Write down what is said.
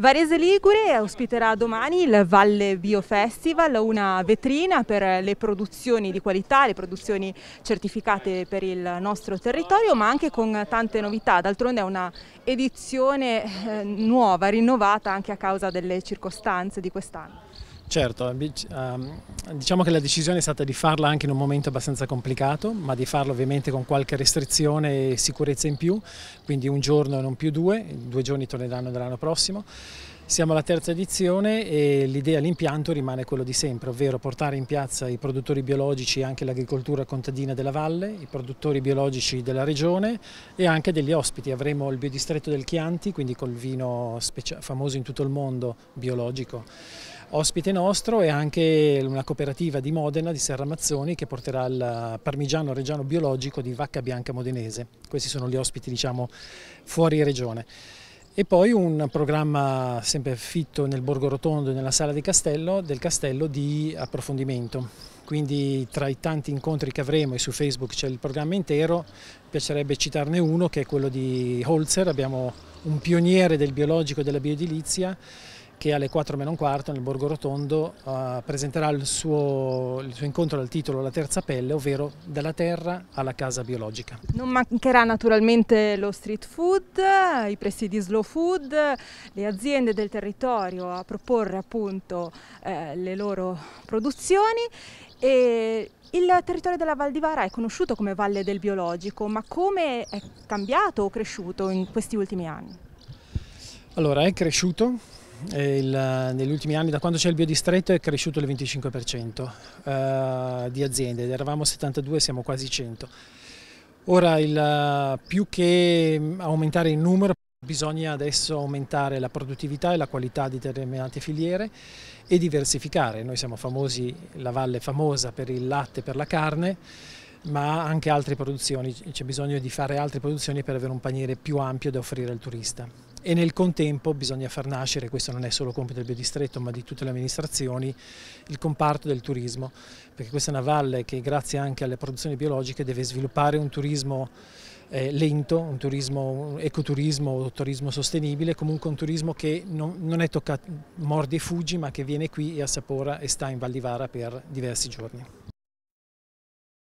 Varese Ligure ospiterà domani il Valle Bio Festival, una vetrina per le produzioni di qualità, le produzioni certificate per il nostro territorio, ma anche con tante novità. D'altronde è una edizione eh, nuova, rinnovata anche a causa delle circostanze di quest'anno. Certo, eh, ehm, diciamo che la decisione è stata di farla anche in un momento abbastanza complicato, ma di farlo ovviamente con qualche restrizione e sicurezza in più, quindi un giorno e non più due, due giorni torneranno dall'anno prossimo. Siamo alla terza edizione e l'idea, l'impianto rimane quello di sempre, ovvero portare in piazza i produttori biologici e anche l'agricoltura contadina della valle, i produttori biologici della regione e anche degli ospiti. Avremo il biodistretto del Chianti, quindi col vino famoso in tutto il mondo, biologico ospite nostro è anche una cooperativa di Modena, di Serra Mazzoni, che porterà il parmigiano reggiano biologico di Vacca Bianca Modenese. Questi sono gli ospiti diciamo, fuori regione. E poi un programma sempre fitto nel Borgo Rotondo e nella sala castello, del castello di approfondimento quindi tra i tanti incontri che avremo e su Facebook c'è il programma intero, piacerebbe citarne uno che è quello di Holzer, abbiamo un pioniere del biologico e della bioedilizia che alle 4 meno un quarto nel Borgo Rotondo uh, presenterà il suo, il suo, incontro dal titolo La terza pelle, ovvero dalla terra alla casa biologica. Non mancherà naturalmente lo street food, i presidi slow food, le aziende del territorio a proporre appunto eh, le loro produzioni e il territorio della Val di Vara è conosciuto come Valle del Biologico, ma come è cambiato o cresciuto in questi ultimi anni? Allora, è cresciuto eh, il, negli ultimi anni, da quando c'è il biodistretto, è cresciuto il 25% eh, di aziende, eravamo 72, siamo quasi 100. Ora, il, più che mm, aumentare il numero, bisogna adesso aumentare la produttività e la qualità di determinate filiere e diversificare. Noi siamo famosi, la valle è famosa per il latte e per la carne, ma anche altre produzioni, c'è bisogno di fare altre produzioni per avere un paniere più ampio da offrire al turista e nel contempo bisogna far nascere, questo non è solo compito del biodistretto ma di tutte le amministrazioni, il comparto del turismo, perché questa è una valle che grazie anche alle produzioni biologiche deve sviluppare un turismo eh, lento, un turismo, un ecoturismo, un turismo sostenibile, comunque un turismo che non, non è toccato mordi e fuggi ma che viene qui e assapora e sta in Vallivara per diversi giorni.